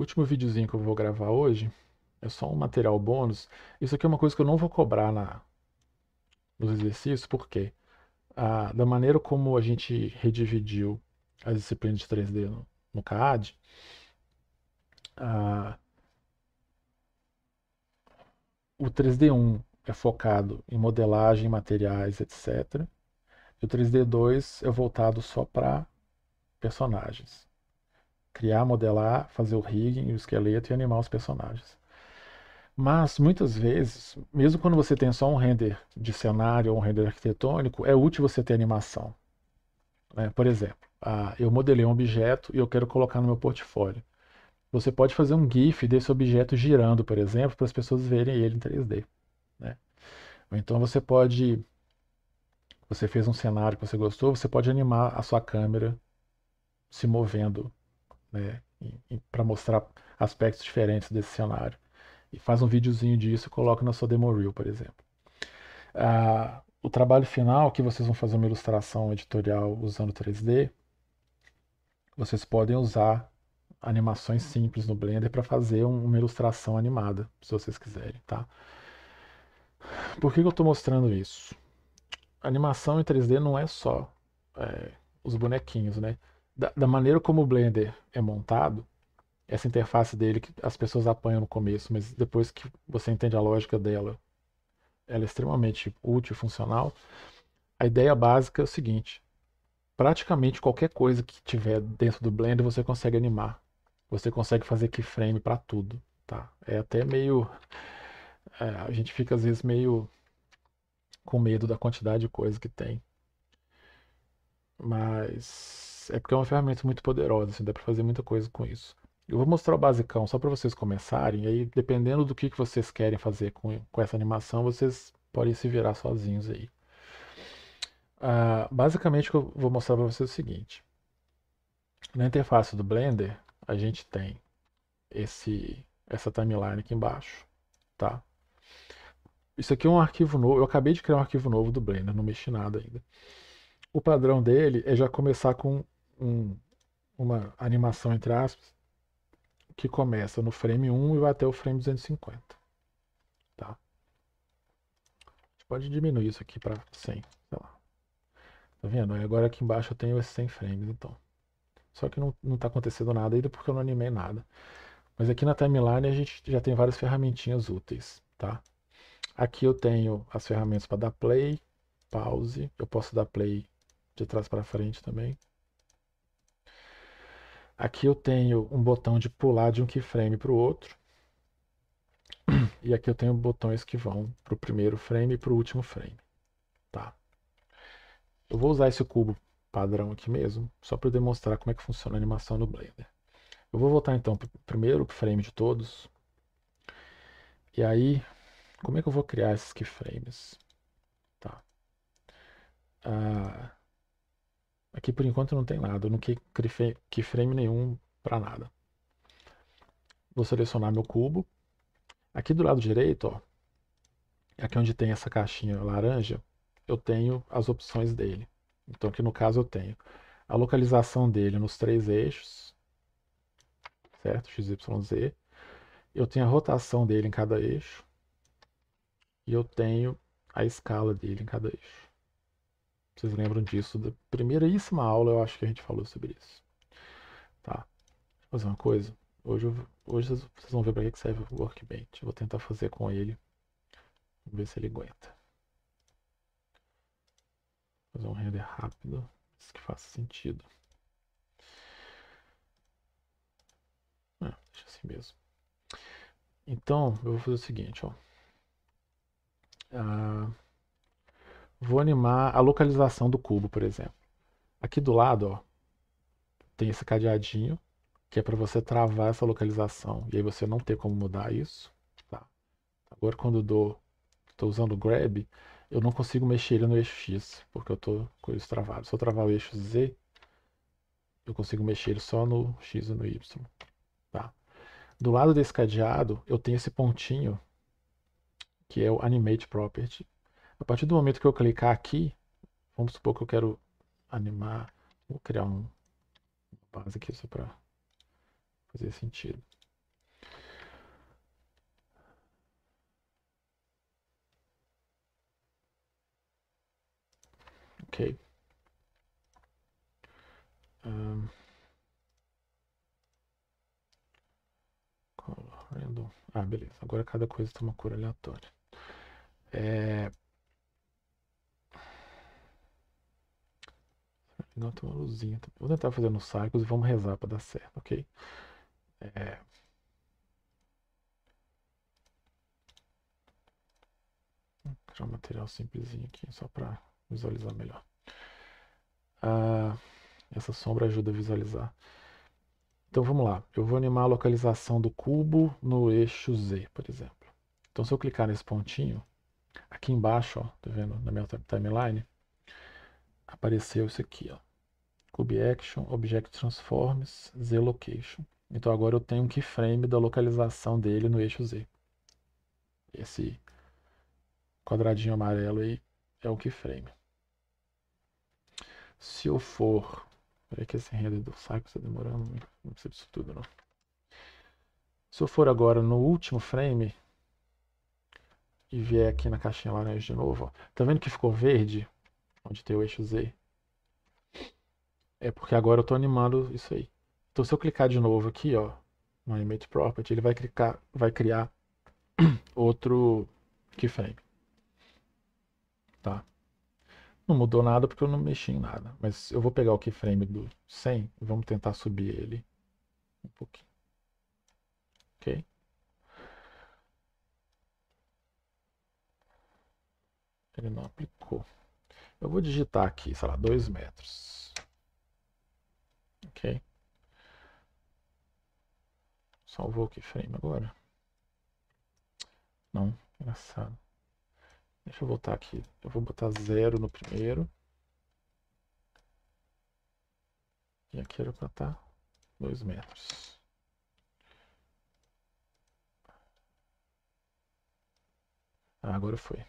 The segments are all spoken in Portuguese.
O último videozinho que eu vou gravar hoje é só um material bônus. Isso aqui é uma coisa que eu não vou cobrar na, nos exercícios, porque ah, da maneira como a gente redividiu as disciplinas de 3D no, no CAD, ah, o 3D1 é focado em modelagem, materiais, etc. E o 3D2 é voltado só para personagens criar, modelar, fazer o rigging, o esqueleto e animar os personagens. Mas muitas vezes, mesmo quando você tem só um render de cenário ou um render arquitetônico, é útil você ter animação. Né? por exemplo, ah, eu modelei um objeto e eu quero colocar no meu portfólio. Você pode fazer um GIF desse objeto girando, por exemplo, para as pessoas verem ele em 3D. Né? Ou então você pode. Você fez um cenário que você gostou, você pode animar a sua câmera se movendo né? para mostrar aspectos diferentes desse cenário. E faz um videozinho disso e coloca na sua demo reel, por exemplo. Ah, o trabalho final, que vocês vão fazer uma ilustração editorial usando 3D, vocês podem usar animações simples no Blender para fazer uma ilustração animada, se vocês quiserem, tá? Por que, eu estou mostrando isso? Animação em 3D não é só é, os bonequinhos, né? da, da maneira como o Blender é montado, essa interface dele que as pessoas apanham no começo, mas depois que você entende a lógica dela, ela é extremamente útil e funcional. A ideia básica é o seguinte: praticamente qualquer coisa que tiver dentro do Blender você consegue animar. Você consegue fazer keyframe para tudo, tá? É até meio é, a gente fica às vezes meio com medo da quantidade de coisa que tem. Mas é porque é uma ferramenta muito poderosa, assim, dá para fazer muita coisa com isso. Eu vou mostrar o basicão só para vocês começarem, e aí dependendo do que, que vocês querem fazer com, com essa animação, vocês podem se virar sozinhos aí. Uh, basicamente o que eu vou mostrar para vocês é o seguinte. Na interface do Blender, a gente tem esse, essa timeline aqui embaixo, tá? Isso aqui é um arquivo novo, eu acabei de criar um arquivo novo do Blender, não mexi nada ainda. O padrão dele é já começar com um, uma animação, entre aspas, que começa no frame 1 e vai até o frame 250. Tá? A gente pode diminuir isso aqui para 100, sei lá. Tá vendo? Agora aqui embaixo eu tenho esses 100 frames, então. Só que não, não tá acontecendo nada ainda porque eu não animei nada. Mas aqui na timeline a gente já tem várias ferramentinhas úteis, tá? Aqui eu tenho as ferramentas para dar play, pause, eu posso dar play de trás para frente também. Aqui eu tenho um botão de pular de um keyframe para o outro. E aqui eu tenho botões que vão para o primeiro frame e para o último frame. Tá. Eu vou usar esse cubo padrão aqui mesmo, só para demonstrar como é que funciona a animação no Blender. Eu vou voltar então para o primeiro frame de todos. E aí, como é que eu vou criar esses keyframes? Tá. Ah, Aqui por enquanto não tem nada, eu não keyframe nenhum para nada. Vou selecionar meu cubo. Aqui do lado direito, ó, aqui onde tem essa caixinha laranja, eu tenho as opções dele. Então aqui no caso eu tenho a localização dele nos três eixos, certo? X, Y, Z. Eu tenho a rotação dele em cada eixo. E eu tenho a escala dele em cada eixo. Vocês lembram disso da primeiríssima aula, eu acho que a gente falou sobre isso. Tá. Vou fazer uma coisa. Hoje, eu, hoje vocês vão ver para que serve o Workbench. Eu vou tentar fazer com ele. Vamos ver se ele aguenta. Vou fazer um render rápido. Isso que faça sentido. Ah, deixa assim mesmo. Então, eu vou fazer o seguinte, ó. Ah, Vou animar a localização do cubo, por exemplo. Aqui do lado, ó, tem esse cadeadinho, que é para você travar essa localização. E aí você não ter como mudar isso. Tá. Agora quando eu dou, estou usando o grab, eu não consigo mexer ele no eixo X, porque eu estou com isso travado. Se eu travar o eixo Z, eu consigo mexer ele só no X e no Y. Tá. Do lado desse cadeado, eu tenho esse pontinho, que é o Animate Property, a partir do momento que eu clicar aqui, vamos supor que eu quero animar, vou criar um base aqui só para fazer sentido. Ok. Um, color Ah, beleza. Agora cada coisa tem uma cor aleatória. É, Não, tem uma luzinha. Vou tentar fazer nos sacos e vamos rezar para dar certo, ok? É... Vou hum, um material simplesinho aqui, só para visualizar melhor. Ah, essa sombra ajuda a visualizar. Então vamos lá, eu vou animar a localização do cubo no eixo Z, por exemplo. Então se eu clicar nesse pontinho, aqui embaixo, ó, tá vendo, na minha timeline, apareceu isso aqui, ó cube action, object transforms, z location. Então agora eu tenho um keyframe da localização dele no eixo z. Esse quadradinho amarelo aí é o keyframe. Se eu for... Peraí que esse render do saco está demorando, não precisa disso tudo não. Se eu for agora no último frame e vier aqui na caixinha laranja de novo, ó, tá vendo que ficou verde? Onde tem o eixo Z? É porque agora eu estou animando isso aí. Então se eu clicar de novo aqui, ó, no animate Property, ele vai, clicar, vai criar outro keyframe. Tá? Não mudou nada porque eu não mexi em nada. Mas eu vou pegar o keyframe do 100 e vamos tentar subir ele um pouquinho. Ok? Ele não aplicou. Eu vou digitar aqui, sei lá, 2 metros. Ok. Salvou o keyframe agora? Não, engraçado. Deixa eu voltar aqui. Eu vou botar zero no primeiro. E aqui era pra estar tá 2 metros. Ah, agora foi.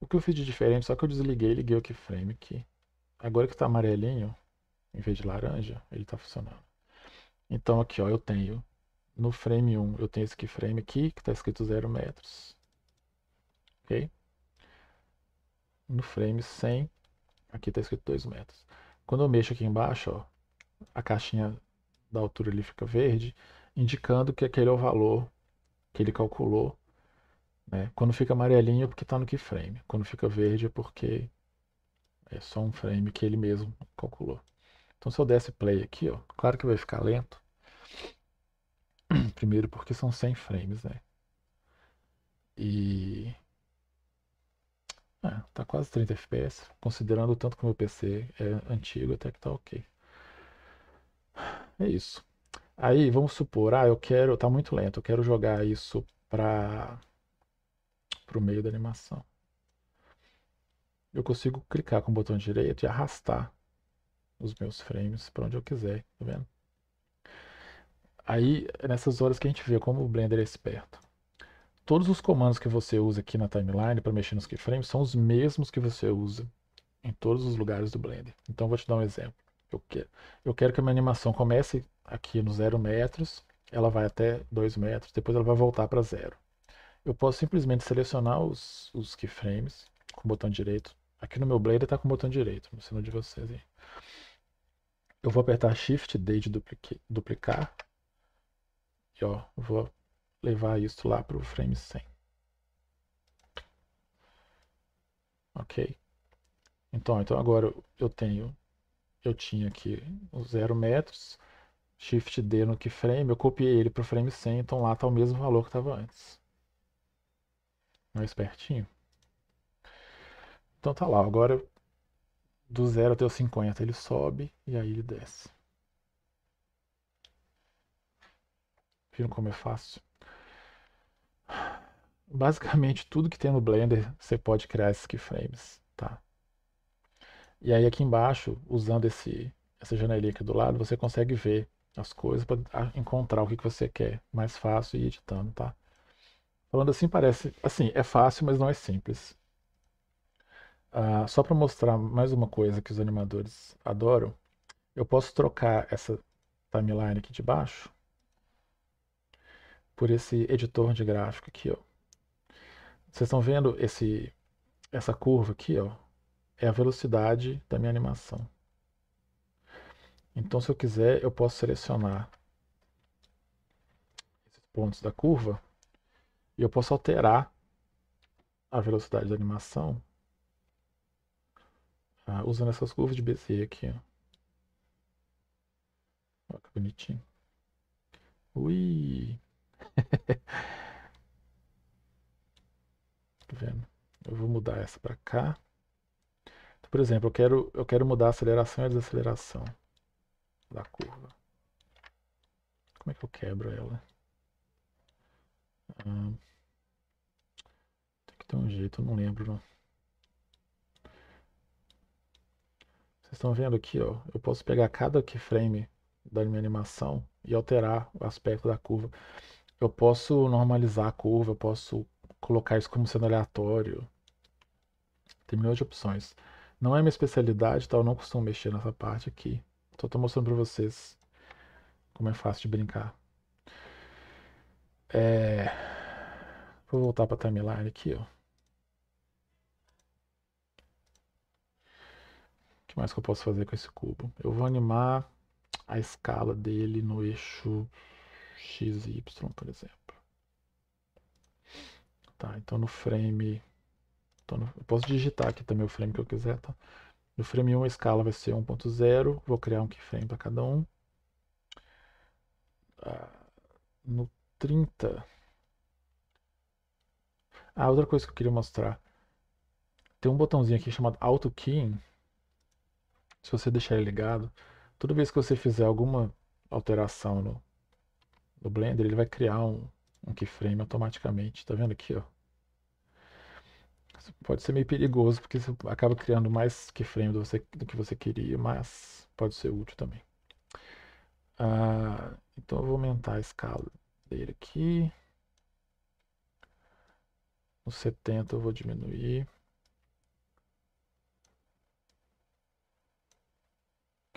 O que eu fiz de diferente, só que eu desliguei e liguei o keyframe aqui. Agora que está amarelinho, em vez de laranja, ele está funcionando. Então aqui, ó, eu tenho no frame 1, eu tenho esse keyframe aqui, que está escrito 0 metros. Ok? No frame 100, aqui está escrito 2 metros. Quando eu mexo aqui embaixo, ó, a caixinha da altura ali fica verde, indicando que aquele é o valor que ele calculou. Né? Quando fica amarelinho é porque está no keyframe. Quando fica verde é porque é só um frame que ele mesmo calculou. Então se eu desse play aqui, ó, claro que vai ficar lento. Primeiro porque são 100 frames, né? E... É, tá quase 30 fps, considerando o tanto que o meu PC é antigo, até que tá ok. É isso. Aí, vamos supor, ah, eu quero, tá muito lento, eu quero jogar isso para o meio da animação. Eu consigo clicar com o botão direito e arrastar os meus frames para onde eu quiser, tá vendo? Aí, é nessas horas que a gente vê como o Blender é esperto. Todos os comandos que você usa aqui na timeline para mexer nos keyframes são os mesmos que você usa em todos os lugares do Blender. Então, vou te dar um exemplo. Eu quero, eu quero que a minha animação comece aqui no 0 metros, ela vai até 2 metros, depois ela vai voltar para zero. Eu posso simplesmente selecionar os, os keyframes com o botão direito. Aqui no meu Blender está com o botão direito, não sino de vocês aí eu vou apertar Shift D de duplicar. E ó, vou levar isso lá para o frame 100. Ok. Então, então agora eu tenho, eu tinha aqui o 0 metros, Shift D no keyframe, eu copiei ele para o frame 100, então lá está o mesmo valor que estava antes. Mais pertinho. Então tá lá, agora do 0 até o 50 ele sobe e aí ele desce. Viram como é fácil? Basicamente tudo que tem no Blender você pode criar esses keyframes, tá? E aí aqui embaixo, usando esse, essa janelinha aqui do lado, você consegue ver as coisas para encontrar o que, que você quer mais fácil e editando, tá? Falando assim parece, assim, é fácil, mas não é simples. Ah, só para mostrar mais uma coisa que os animadores adoram, eu posso trocar essa timeline aqui de baixo por esse editor de gráfico aqui, ó. Vocês estão vendo esse, essa curva aqui, ó? É a velocidade da minha animação. Então, se eu quiser, eu posso selecionar esses pontos da curva e eu posso alterar a velocidade da animação ah, usando essas curvas de BC aqui, ó. Olha que bonitinho. Ui! tá vendo? Eu vou mudar essa para cá. Então, por exemplo, eu quero, eu quero mudar a aceleração e a desaceleração da curva. Como é que eu quebro ela? Ah, tem que ter um jeito, eu não lembro. Não. estão vendo aqui, ó, eu posso pegar cada keyframe da minha animação e alterar o aspecto da curva. Eu posso normalizar a curva, eu posso colocar isso como sendo aleatório. Tem milhões de opções. Não é minha especialidade, tá? Eu não costumo mexer nessa parte aqui. Só estou mostrando para vocês como é fácil de brincar. É... Vou voltar para a timeline aqui, ó. mais que eu posso fazer com esse cubo? Eu vou animar a escala dele no eixo XY, por exemplo. Tá, então no frame... no, eu posso digitar aqui também o frame que eu quiser, tá? No frame 1 a escala vai ser 1.0, vou criar um keyframe para cada um. Ah, no 30... Ah, outra coisa que eu queria mostrar. Tem um botãozinho aqui chamado Auto Keying, se você deixar ele ligado, toda vez que você fizer alguma alteração no, no Blender, ele vai criar um, um keyframe automaticamente, tá vendo aqui, ó. Isso pode ser meio perigoso, porque você acaba criando mais keyframe do, você, do que você queria, mas pode ser útil também. Ah, então eu vou aumentar a escala dele aqui. No 70 eu vou diminuir.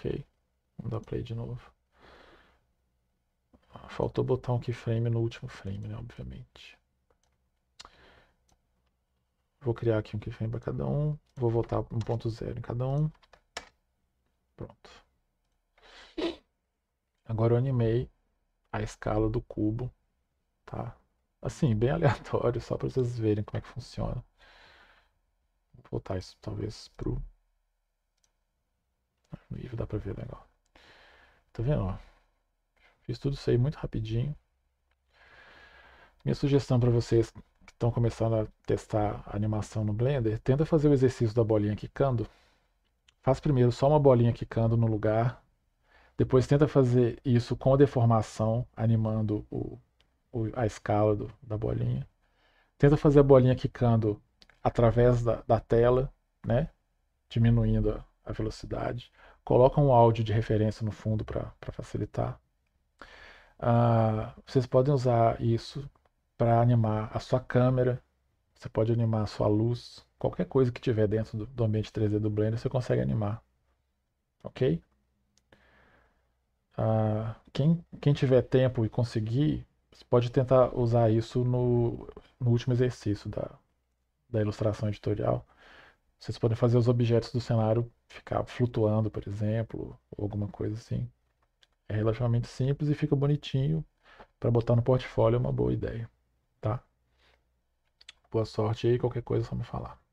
Ok. Vamos dar play de novo. Ah, faltou botar um keyframe no último frame, né? Obviamente. Vou criar aqui um keyframe para cada um. Vou voltar 1.0 em cada um. Pronto. Agora eu animei a escala do cubo, tá? Assim, bem aleatório, só para vocês verem como é que funciona. Vou botar isso talvez pro no dá pra ver legal. Tá vendo? Ó? Fiz tudo isso aí muito rapidinho. Minha sugestão para vocês que estão começando a testar a animação no Blender, tenta fazer o exercício da bolinha quicando. Faz primeiro só uma bolinha quicando no lugar. Depois tenta fazer isso com a deformação, animando o, o, a escala do, da bolinha. Tenta fazer a bolinha quicando através da, da tela, né? diminuindo a, a velocidade. Coloca um áudio de referência no fundo para facilitar. Ah, vocês podem usar isso para animar a sua câmera, você pode animar a sua luz, qualquer coisa que tiver dentro do, do ambiente 3D do Blender você consegue animar. Ok? Ah, quem, quem tiver tempo e conseguir, você pode tentar usar isso no, no último exercício da, da ilustração editorial. Vocês podem fazer os objetos do cenário ficar flutuando, por exemplo, ou alguma coisa assim. É relativamente simples e fica bonitinho. Para botar no portfólio é uma boa ideia, tá? Boa sorte aí, qualquer coisa é só me falar.